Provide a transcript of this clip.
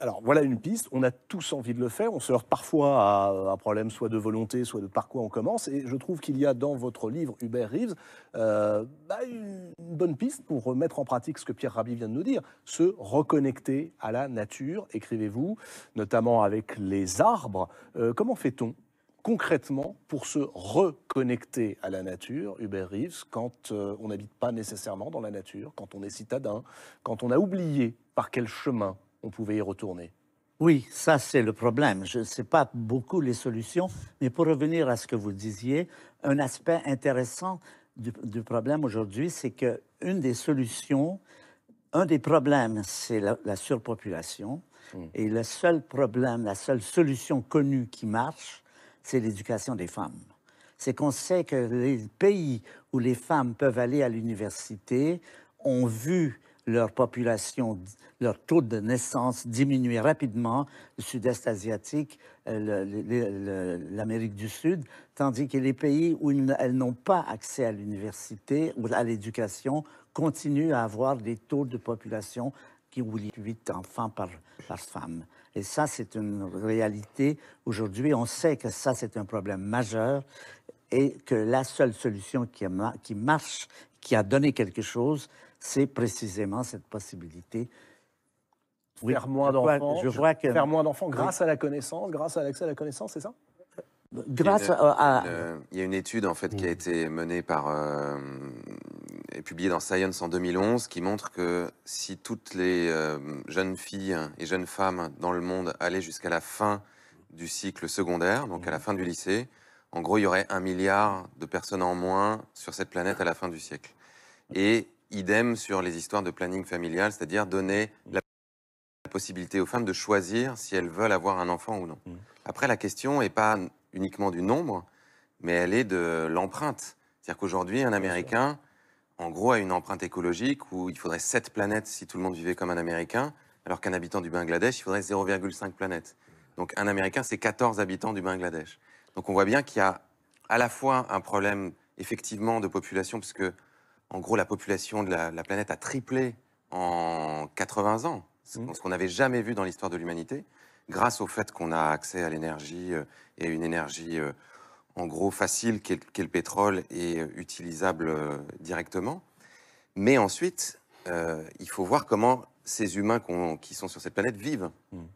alors voilà une piste, on a tous envie de le faire, on se heurte parfois à un problème soit de volonté, soit de par quoi on commence, et je trouve qu'il y a dans votre livre, Hubert Reeves, euh, bah, une bonne piste pour remettre en pratique ce que Pierre Rabhi vient de nous dire, se reconnecter à la nature, écrivez-vous, notamment avec les arbres. Euh, comment fait-on concrètement pour se reconnecter à la nature, Hubert Reeves, quand euh, on n'habite pas nécessairement dans la nature, quand on est citadin, quand on a oublié par quel chemin on pouvait y retourner. Oui, ça c'est le problème. Je ne sais pas beaucoup les solutions, mais pour revenir à ce que vous disiez, un aspect intéressant du, problème aujourd'hui, c'est que une des solutions, un des problèmes, c'est la, surpopulation. Hmm. Et le seul problème, la seule solution connue qui marche, c'est l'éducation des femmes. C'est qu'on sait que les pays où les femmes peuvent aller à l'université ont vu leur population, leur taux de naissance diminuait rapidement, le sud-est asiatique, euh, l'Amérique du Sud, tandis que les pays où elles n'ont pas accès à l'université ou à l'éducation continuent à avoir des taux de population qui oublient 8 enfants par, la femme. Et ça, c'est une réalité. Aujourd'hui, on sait que ça, c'est un problème majeur et que la seule solution qui, qui marche qui a donné quelque chose, c'est précisément cette possibilité. Oui, faire moins d'enfants. Je vois que faire moins d'enfants grâce à la connaissance, grâce à l'accès à la connaissance, c'est ça Grâce il à, il y a une étude en fait qui a mm. été menée par euh, et publiée dans Science en 2011 qui montre que si toutes les euh, jeunes filles et jeunes femmes dans le monde allaient jusqu'à la fin du cycle secondaire, donc à la mm. fin du lycée, en gros, il y aurait un milliard de personnes en moins sur cette planète à la fin du siècle. Et idem sur les histoires de planning familial, c'est-à-dire donner la possibilité aux femmes de choisir si elles veulent avoir un enfant ou non. Mmh. Après, la question n'est pas uniquement du nombre, mais elle est de l'empreinte. C'est-à-dire qu'aujourd'hui, un Américain, en gros, a une empreinte écologique où il faudrait 7 planètes si tout le monde vivait comme un Américain, alors qu'un habitant du Bangladesh, il faudrait 0,5 planètes. Donc un Américain, c'est 14 habitants du Bangladesh. Donc on voit bien qu'il y a à la fois un problème effectivement de population, puisque en gros la population de la, planète a triplé en 80 ans, mmh. ce qu'on n'avait jamais vu dans l'histoire de l'humanité, grâce au fait qu'on a accès à l'énergie euh, et une énergie euh, en gros facile qu'est le pétrole et euh, utilisable directement. Mais ensuite, il faut voir comment ces humains qui sont sur cette planète vivent. Mmh.